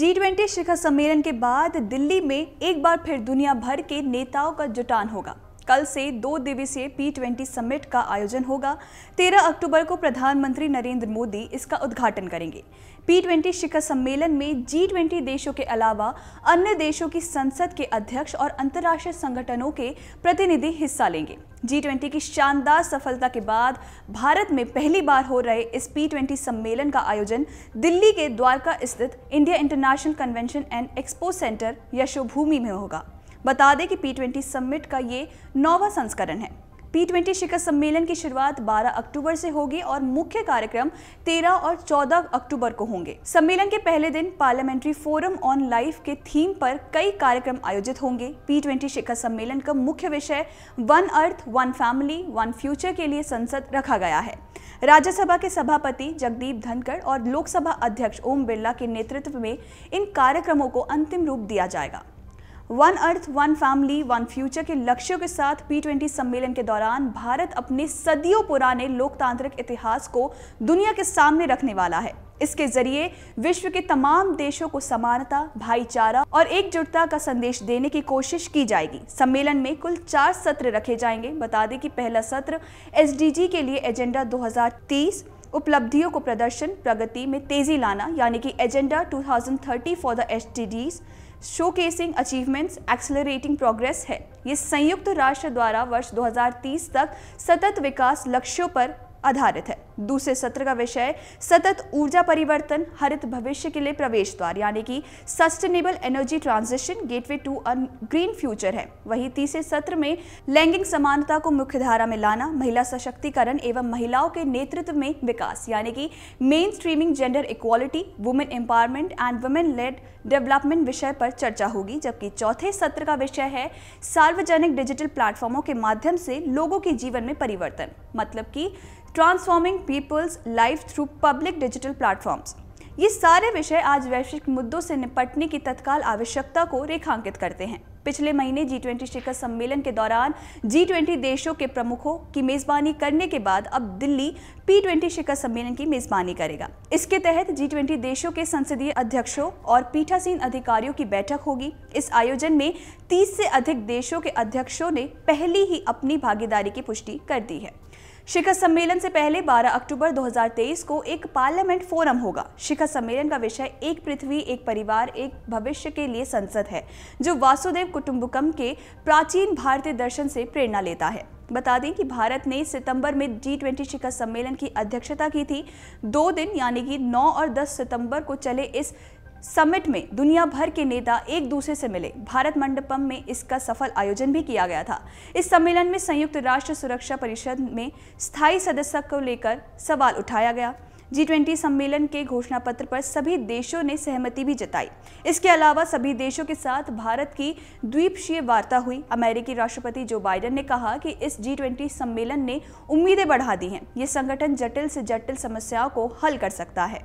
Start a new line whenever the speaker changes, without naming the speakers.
G twenty शिखर सम्मेलन के बाद दिल्ली में एक बार फिर दुनिया भर के नेताओं का जुटान होगा कल से दो दिवसीय पी ट्वेंटी समिट का आयोजन होगा 13 अक्टूबर को प्रधानमंत्री नरेंद्र मोदी इसका उद्घाटन करेंगे पी ट्वेंटी शिखर सम्मेलन में जी ट्वेंटी देशों के अलावा अन्य देशों की संसद के अध्यक्ष और अंतर्राष्ट्रीय संगठनों के प्रतिनिधि हिस्सा लेंगे जी ट्वेंटी की शानदार सफलता के बाद भारत में पहली बार हो रहे इस पी ट्वेंटी सम्मेलन का आयोजन दिल्ली के द्वारका स्थित India International Convention and Expo Centre Yashobhoomi में होगा बता दें कि पी ट्वेंटी समिट का ये नौवा संस्करण है पी ट्वेंटी शिखर सम्मेलन की शुरुआत 12 अक्टूबर से होगी और मुख्य कार्यक्रम 13 और 14 अक्टूबर को होंगे सम्मेलन के पहले दिन पार्लियामेंट्री फोरम ऑन लाइफ के थीम पर कई कार्यक्रम आयोजित होंगे पी ट्वेंटी शिखर सम्मेलन का मुख्य विषय one earth one family one future के लिए संसद रखा गया है राज्यसभा के सभापति जगदीप धनखड़ और लोकसभा अध्यक्ष ओम बिरला के नेतृत्व में इन कार्यक्रमों को अंतिम रूप दिया जाएगा one earth one family one future के लक्ष्यों के साथ पी ट्वेंटी सम्मेलन के दौरान भारत अपने सदियों पुराने लोकतांत्रिक इतिहास को दुनिया के सामने रखने वाला है इसके जरिए विश्व के तमाम देशों को समानता भाईचारा और एकजुटता का संदेश देने की कोशिश की जाएगी सम्मेलन में कुल चार सत्र रखे जाएंगे बता दें कि पहला सत्र एस के लिए एजेंडा दो उपलब्धियों को प्रदर्शन प्रगति में तेजी लाना यानी कि agenda 2030 for the H D showcasing achievements accelerating progress है ये संयुक्त राष्ट्र द्वारा वर्ष 2030 तक सतत विकास लक्ष्यों पर आधारित है दूसरे सत्र का विषय सतत ऊर्जा परिवर्तन हरित भविष्य के लिए प्रवेश द्वार यानी कि sustainable energy transition gateway to a green future है वहीं तीसरे सत्र में लैंगिक समानता को मुख्य धारा में लाना महिला सशक्तिकरण एवं महिलाओं के नेतृत्व में विकास यानी कि mainstreaming gender equality women empowerment and women led development विषय पर चर्चा होगी जबकि चौथे सत्र का विषय है सार्वजनिक डिजिटल प्लेटफॉर्मों के माध्यम से लोगों के जीवन में परिवर्तन मतलब कि transforming people's life through public digital platforms ये सारे विषय आज वैश्विक मुद्दों से निपटने की तत्काल आवश्यकता को रेखांकित करते हैं पिछले महीने जी ट्वेंटी शिखर सम्मेलन के दौरान जी ट्वेंटी देशों के प्रमुखों की मेजबानी करने के बाद अब दिल्ली पी ट्वेंटी शिखर सम्मेलन की मेजबानी करेगा इसके तहत जी ट्वेंटी देशों के संसदीय अध्यक्षों और पीठासीन अधिकारियों की बैठक होगी इस आयोजन में 30 से अधिक देशों के अध्यक्षों ने पहली ही अपनी भागीदारी की पुष्टि कर दी है शिखर सम्मेलन से पहले 12 अक्टूबर 2023 को एक पार्लियामेंट फोरम होगा शिखर सम्मेलन का विषय एक पृथ्वी एक परिवार एक भविष्य के लिए संसद है जो वासुदेव कुटुम्बकम के प्राचीन भारतीय दर्शन से प्रेरणा लेता है बता दें कि भारत ने सितंबर में जी ट्वेंटी शिखर सम्मेलन की अध्यक्षता की थी दो दिन यानी कि 9 और 10 सितंबर को चले इस समिट में दुनिया भर के नेता एक दूसरे से मिले भारत मंडपम में इसका सफल आयोजन भी किया गया था इस सम्मेलन में संयुक्त राष्ट्र सुरक्षा परिषद में स्थायी सदस्य को लेकर सवाल उठाया गया जी ट्वेंटी सम्मेलन के घोषणा पत्र पर सभी देशों ने सहमति भी जताई इसके अलावा सभी देशों के साथ भारत की द्वीपक्षीय वार्ता हुई अमेरिकी राष्ट्रपति जो बाइडेन ने कहा कि इस जी ट्वेंटी सम्मेलन ने उम्मीदें बढ़ा दी हैं ये संगठन जटिल से जटिल समस्याओं को हल कर सकता है